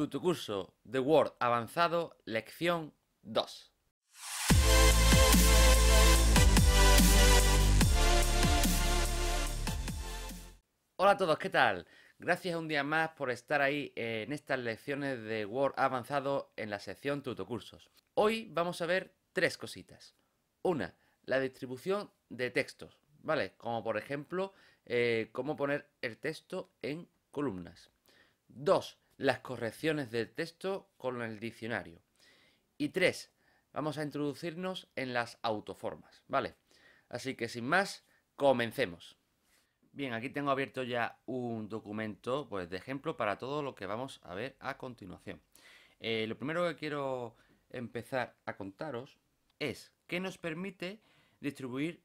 Tutocurso de Word avanzado, lección 2. Hola a todos, ¿qué tal? Gracias un día más por estar ahí en estas lecciones de Word avanzado en la sección Tutocursos. Hoy vamos a ver tres cositas. Una, la distribución de textos, ¿vale? Como por ejemplo, eh, cómo poner el texto en columnas. Dos, las correcciones del texto con el diccionario. Y tres, vamos a introducirnos en las autoformas, ¿vale? Así que sin más, comencemos. Bien, aquí tengo abierto ya un documento pues, de ejemplo para todo lo que vamos a ver a continuación. Eh, lo primero que quiero empezar a contaros es qué nos permite distribuir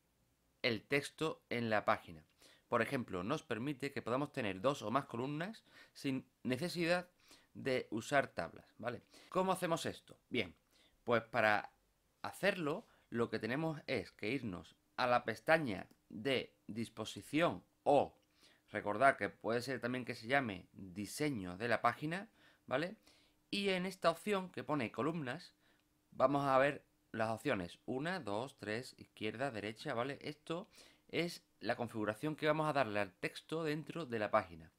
el texto en la página. Por ejemplo, nos permite que podamos tener dos o más columnas sin necesidad de usar tablas, ¿vale? ¿Cómo hacemos esto? Bien, pues para hacerlo lo que tenemos es que irnos a la pestaña de disposición o recordad que puede ser también que se llame diseño de la página, ¿vale? Y en esta opción que pone columnas, vamos a ver las opciones 1, 2, 3, izquierda, derecha, ¿vale? Esto es la configuración que vamos a darle al texto dentro de la página.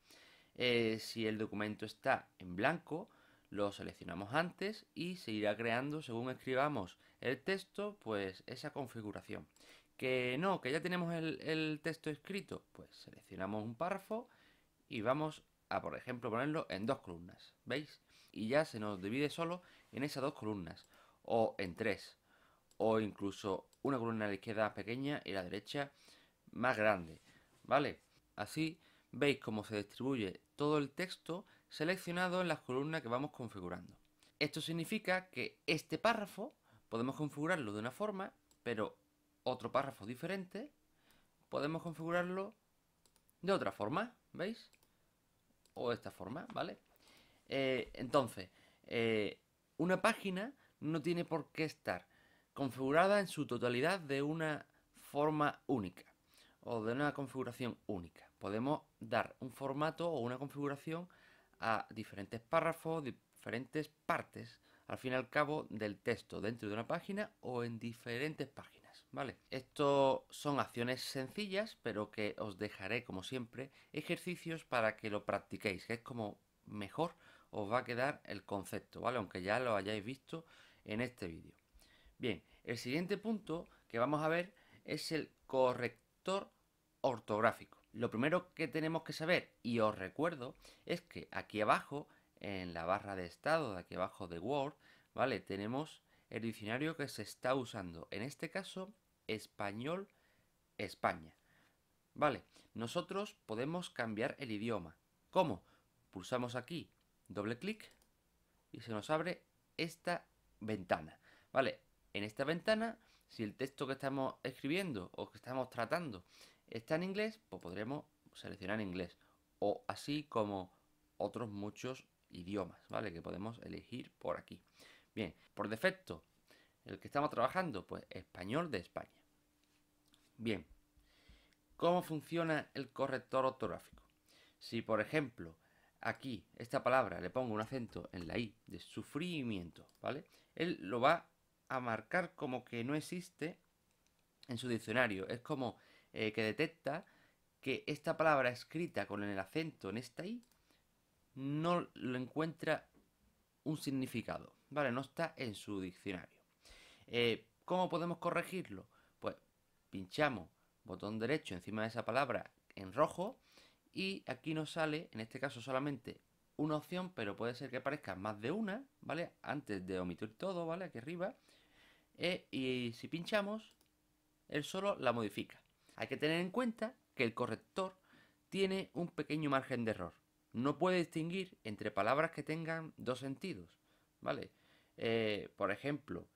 Eh, si el documento está en blanco, lo seleccionamos antes y se irá creando según escribamos el texto, pues esa configuración. Que no, que ya tenemos el, el texto escrito, pues seleccionamos un párrafo y vamos a, por ejemplo, ponerlo en dos columnas, ¿veis? Y ya se nos divide solo en esas dos columnas, o en tres, o incluso una columna a la izquierda pequeña y la derecha más grande, ¿vale? Así veis cómo se distribuye todo el texto seleccionado en las columnas que vamos configurando. Esto significa que este párrafo podemos configurarlo de una forma, pero otro párrafo diferente podemos configurarlo de otra forma, ¿veis? O de esta forma, ¿vale? Eh, entonces, eh, una página no tiene por qué estar configurada en su totalidad de una forma única o de una configuración única. Podemos dar un formato o una configuración a diferentes párrafos, diferentes partes, al fin y al cabo, del texto dentro de una página o en diferentes páginas, ¿vale? Esto son acciones sencillas, pero que os dejaré, como siempre, ejercicios para que lo practiquéis, que es como mejor os va a quedar el concepto, ¿vale? Aunque ya lo hayáis visto en este vídeo. Bien, el siguiente punto que vamos a ver es el corrector ortográfico. Lo primero que tenemos que saber, y os recuerdo, es que aquí abajo, en la barra de estado de aquí abajo de Word, ¿vale? Tenemos el diccionario que se está usando. En este caso, español, España. Vale, nosotros podemos cambiar el idioma. ¿Cómo? Pulsamos aquí, doble clic, y se nos abre esta ventana. Vale, en esta ventana, si el texto que estamos escribiendo o que estamos tratando está en inglés, pues podremos seleccionar inglés. O así como otros muchos idiomas, ¿vale? Que podemos elegir por aquí. Bien, por defecto, el que estamos trabajando, pues español de España. Bien, ¿cómo funciona el corrector ortográfico? Si, por ejemplo, aquí esta palabra le pongo un acento en la I de sufrimiento, ¿vale? Él lo va a marcar como que no existe en su diccionario. Es como eh, que detecta que esta palabra escrita con el acento en esta I no lo encuentra un significado, ¿vale? No está en su diccionario. Eh, ¿Cómo podemos corregirlo? Pues pinchamos botón derecho encima de esa palabra en rojo y aquí nos sale, en este caso solamente una opción, pero puede ser que aparezca más de una, ¿vale? Antes de omitir todo, ¿vale? Aquí arriba. Eh, y si pinchamos, él solo la modifica. Hay que tener en cuenta que el corrector tiene un pequeño margen de error. No puede distinguir entre palabras que tengan dos sentidos, ¿vale? Eh, por ejemplo,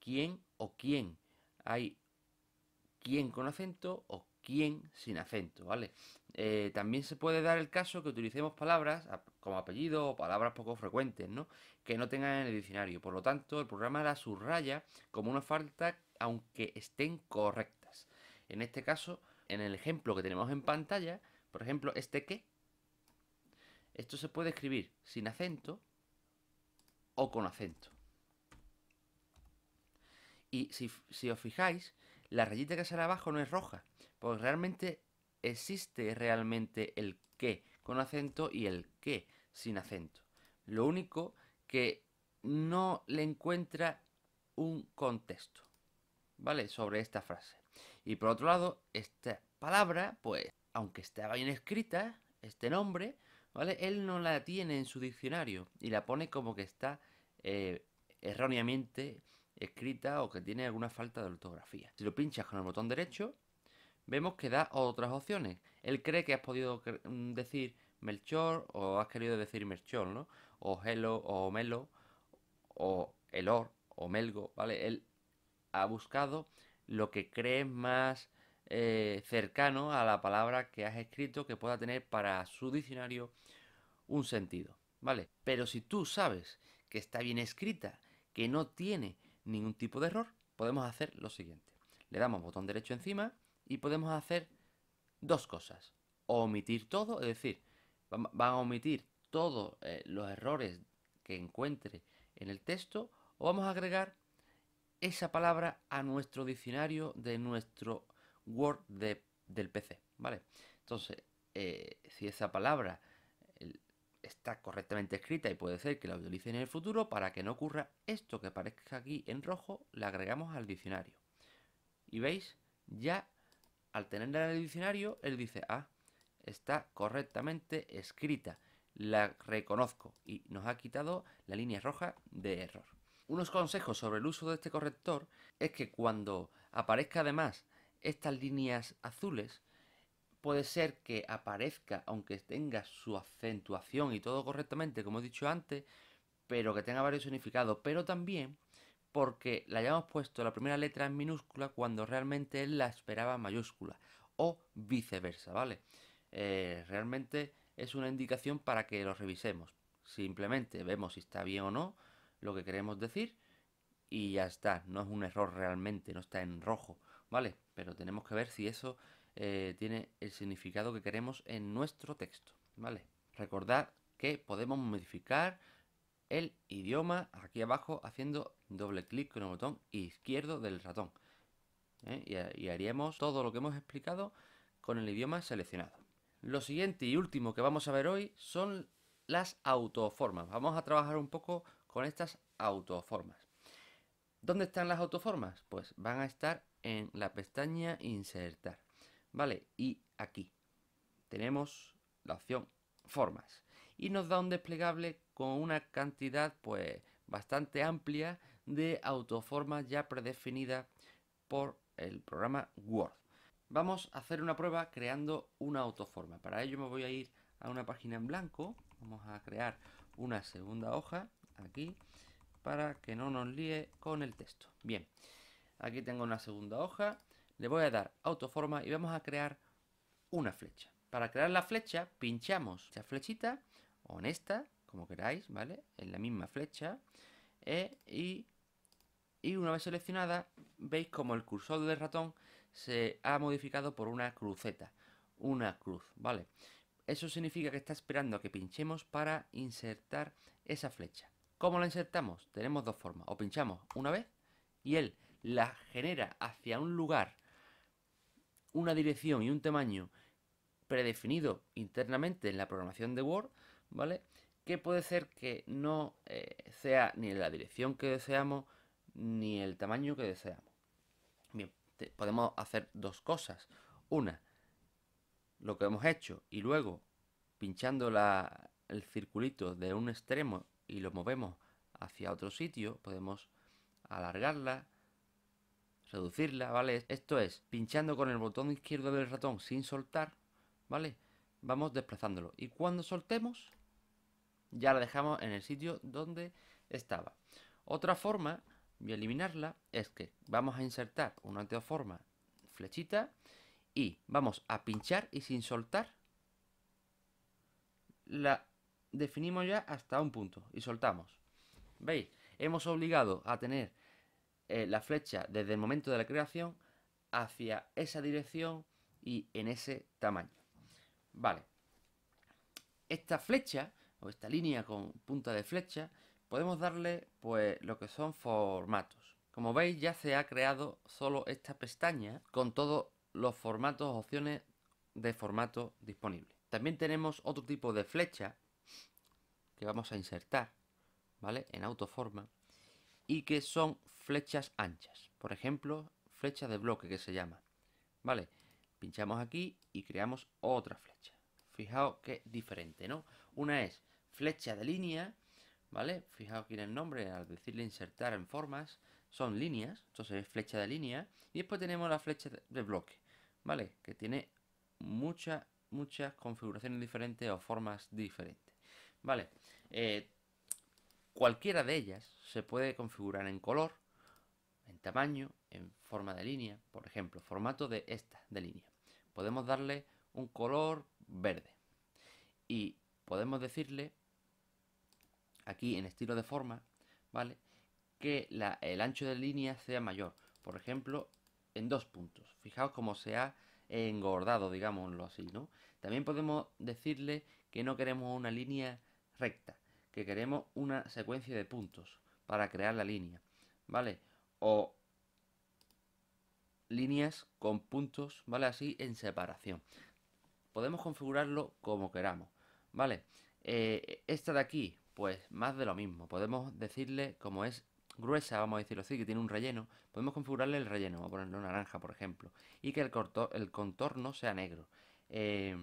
quién o quién. Hay quién con acento o quién sin acento, ¿vale? Eh, también se puede dar el caso que utilicemos palabras como apellido o palabras poco frecuentes, ¿no? Que no tengan en el diccionario. Por lo tanto, el programa la subraya como una falta aunque estén correctas. En este caso, en el ejemplo que tenemos en pantalla, por ejemplo, este que, esto se puede escribir sin acento o con acento. Y si, os fijáis, la rayita que sale abajo no es roja, porque realmente existe realmente el que con acento y el que sin acento. Lo único que no le encuentra un contexto. ¿vale? Sobre esta frase. Y por otro lado, esta palabra, pues, aunque estaba bien escrita, este nombre, ¿vale? Él no la tiene en su diccionario y la pone como que está eh, erróneamente escrita o que tiene alguna falta de ortografía. Si lo pinchas con el botón derecho, vemos que da otras opciones. Él cree que has podido mm, decir Melchor o has querido decir Melchor ¿no? O Helo o Melo o Elor o Melgo, ¿vale? Él ha buscado lo que crees más eh, cercano a la palabra que has escrito que pueda tener para su diccionario un sentido, ¿vale? Pero si tú sabes que está bien escrita, que no tiene ningún tipo de error, podemos hacer lo siguiente. Le damos botón derecho encima y podemos hacer dos cosas. Omitir todo, es decir, van a omitir todos eh, los errores que encuentre en el texto o vamos a agregar esa palabra a nuestro diccionario de nuestro Word del PC, ¿vale? Entonces, eh, si esa palabra está correctamente escrita y puede ser que la utilicen en el futuro, para que no ocurra esto que aparezca aquí en rojo, la agregamos al diccionario. Y veis, ya al tenerla en el diccionario, él dice, ah, está correctamente escrita, la reconozco y nos ha quitado la línea roja de error. Unos consejos sobre el uso de este corrector es que cuando aparezca además estas líneas azules, puede ser que aparezca, aunque tenga su acentuación y todo correctamente, como he dicho antes, pero que tenga varios significados, pero también porque le hayamos puesto la primera letra en minúscula cuando realmente él la esperaba mayúscula, o viceversa, ¿vale? Eh, realmente es una indicación para que lo revisemos. Simplemente vemos si está bien o no, lo que queremos decir y ya está, no es un error realmente, no está en rojo, ¿vale? Pero tenemos que ver si eso eh, tiene el significado que queremos en nuestro texto, ¿vale? Recordad que podemos modificar el idioma aquí abajo haciendo doble clic con el botón izquierdo del ratón. ¿eh? Y, y haríamos todo lo que hemos explicado con el idioma seleccionado. Lo siguiente y último que vamos a ver hoy son las autoformas. Vamos a trabajar un poco con estas autoformas. ¿Dónde están las autoformas? Pues van a estar en la pestaña insertar. ¿Vale? Y aquí tenemos la opción formas. Y nos da un desplegable con una cantidad pues bastante amplia de autoformas ya predefinidas por el programa Word. Vamos a hacer una prueba creando una autoforma. Para ello me voy a ir a una página en blanco. Vamos a crear una segunda hoja aquí para que no nos líe con el texto. Bien, aquí tengo una segunda hoja, le voy a dar autoforma y vamos a crear una flecha. Para crear la flecha pinchamos esa flechita o en esta, como queráis, ¿vale? En la misma flecha eh, y, y una vez seleccionada veis como el cursor del ratón se ha modificado por una cruceta, una cruz, ¿vale? Eso significa que está esperando a que pinchemos para insertar esa flecha. ¿Cómo la insertamos? Tenemos dos formas. O pinchamos una vez y él la genera hacia un lugar, una dirección y un tamaño predefinido internamente en la programación de Word, ¿vale? Que puede ser que no eh, sea ni la dirección que deseamos ni el tamaño que deseamos. Bien, podemos hacer dos cosas. Una, lo que hemos hecho y luego pinchando el circulito de un extremo y lo movemos hacia otro sitio, podemos alargarla, reducirla, ¿vale? Esto es, pinchando con el botón izquierdo del ratón sin soltar, ¿vale? Vamos desplazándolo. Y cuando soltemos, ya la dejamos en el sitio donde estaba. Otra forma de eliminarla es que vamos a insertar una forma flechita y vamos a pinchar y sin soltar la definimos ya hasta un punto y soltamos. ¿Veis? Hemos obligado a tener eh, la flecha desde el momento de la creación hacia esa dirección y en ese tamaño. Vale. Esta flecha, o esta línea con punta de flecha, podemos darle pues lo que son formatos. Como veis ya se ha creado solo esta pestaña con todos los formatos, opciones de formato disponibles. También tenemos otro tipo de flecha vamos a insertar, ¿vale? En autoforma y que son flechas anchas. Por ejemplo, flecha de bloque que se llama, ¿vale? Pinchamos aquí y creamos otra flecha. Fijaos que diferente, ¿no? Una es flecha de línea, ¿vale? Fijaos que en el nombre, al decirle insertar en formas, son líneas, entonces es flecha de línea. Y después tenemos la flecha de bloque, ¿vale? Que tiene muchas, muchas configuraciones diferentes o formas diferentes. Vale, eh, cualquiera de ellas se puede configurar en color, en tamaño, en forma de línea, por ejemplo, formato de esta, de línea. Podemos darle un color verde y podemos decirle aquí en estilo de forma, ¿vale? Que el ancho de línea sea mayor, por ejemplo, en dos puntos. Fijaos cómo se ha engordado, digámoslo así, ¿no? También podemos decirle que no queremos una línea recta, que queremos una secuencia de puntos para crear la línea, ¿vale? O líneas con puntos, ¿vale? Así en separación. Podemos configurarlo como queramos, ¿vale? Eh, esta de aquí, pues más de lo mismo. Podemos decirle como es gruesa, vamos a decirlo así, que tiene un relleno, podemos configurarle el relleno, vamos a ponerlo naranja, por ejemplo, y que el, corto, el contorno sea negro. Eh,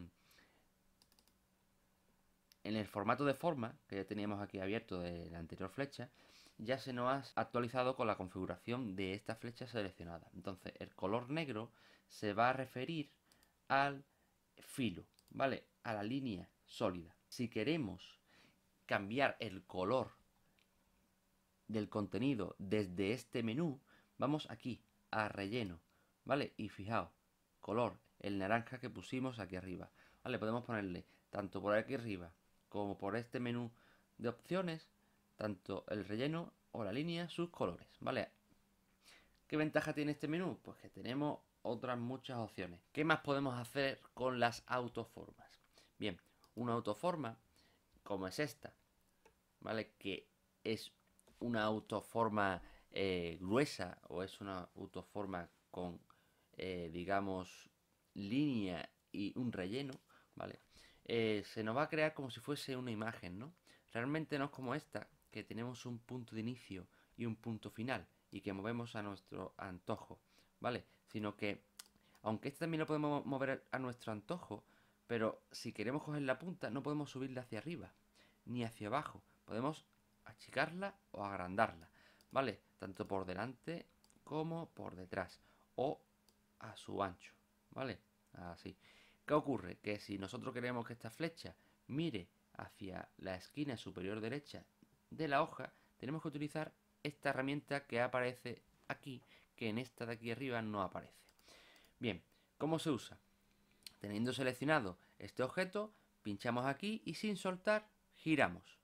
en el formato de forma, que ya teníamos aquí abierto de la anterior flecha, ya se nos ha actualizado con la configuración de esta flecha seleccionada. Entonces, el color negro se va a referir al filo, ¿vale? A la línea sólida. Si queremos cambiar el color del contenido desde este menú, vamos aquí a relleno, ¿vale? Y fijaos, color, el naranja que pusimos aquí arriba, ¿vale? Podemos ponerle tanto por aquí arriba como por este menú de opciones, tanto el relleno o la línea, sus colores, ¿vale? ¿Qué ventaja tiene este menú? Pues que tenemos otras muchas opciones. ¿Qué más podemos hacer con las autoformas? Bien, una autoforma como es esta, ¿vale? Que es una autoforma eh, gruesa o es una autoforma con, eh, digamos, línea y un relleno, ¿vale? Eh, se nos va a crear como si fuese una imagen, ¿no? Realmente no es como esta, que tenemos un punto de inicio y un punto final y que movemos a nuestro antojo, ¿vale? Sino que, aunque este también lo podemos mover a nuestro antojo, pero si queremos coger la punta no podemos subirla hacia arriba ni hacia abajo, podemos achicarla o agrandarla, ¿vale? Tanto por delante como por detrás o a su ancho, ¿vale? Así. ¿Qué ocurre? Que si nosotros queremos que esta flecha mire hacia la esquina superior derecha de la hoja, tenemos que utilizar esta herramienta que aparece aquí, que en esta de aquí arriba no aparece. Bien, ¿cómo se usa? Teniendo seleccionado este objeto, pinchamos aquí y sin soltar, giramos.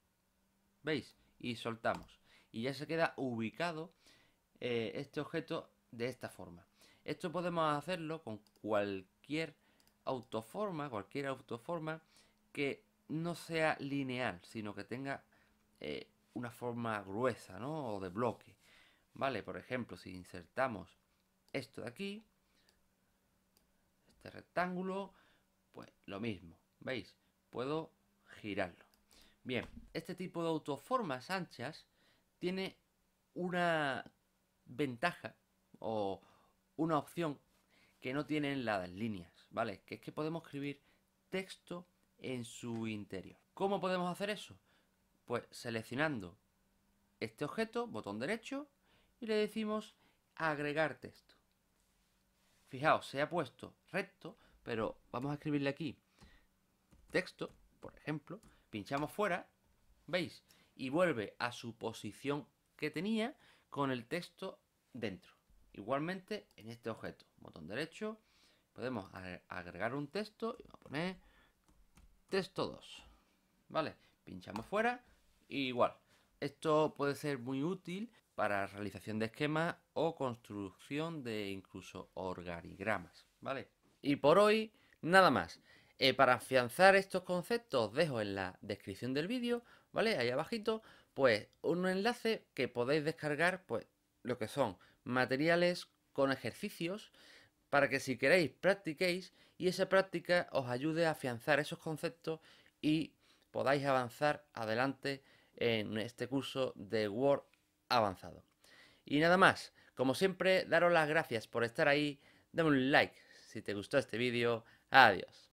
¿Veis? Y soltamos. Y ya se queda ubicado eh, este objeto de esta forma. Esto podemos hacerlo con cualquier autoforma, cualquier autoforma, que no sea lineal, sino que tenga eh, una forma gruesa, ¿no? O de bloque. Vale, por ejemplo, si insertamos esto de aquí, este rectángulo, pues lo mismo, ¿veis? Puedo girarlo. Bien, este tipo de autoformas anchas tiene una ventaja o una opción no tienen las líneas, ¿vale? Que es que podemos escribir texto en su interior. ¿Cómo podemos hacer eso? Pues seleccionando este objeto, botón derecho, y le decimos agregar texto. Fijaos, se ha puesto recto, pero vamos a escribirle aquí texto, por ejemplo, pinchamos fuera, ¿veis? Y vuelve a su posición que tenía con el texto dentro. Igualmente, en este objeto, botón derecho, podemos agregar un texto y vamos a poner texto 2. ¿Vale? Pinchamos fuera y igual. Esto puede ser muy útil para realización de esquemas o construcción de incluso organigramas, ¿vale? Y por hoy, nada más. Eh, para afianzar estos conceptos dejo en la descripción del vídeo, ¿vale? Ahí abajito, pues un enlace que podéis descargar, pues, lo que son materiales con ejercicios para que si queréis practiquéis y esa práctica os ayude a afianzar esos conceptos y podáis avanzar adelante en este curso de Word avanzado. Y nada más, como siempre, daros las gracias por estar ahí, dame un like si te gustó este vídeo, adiós.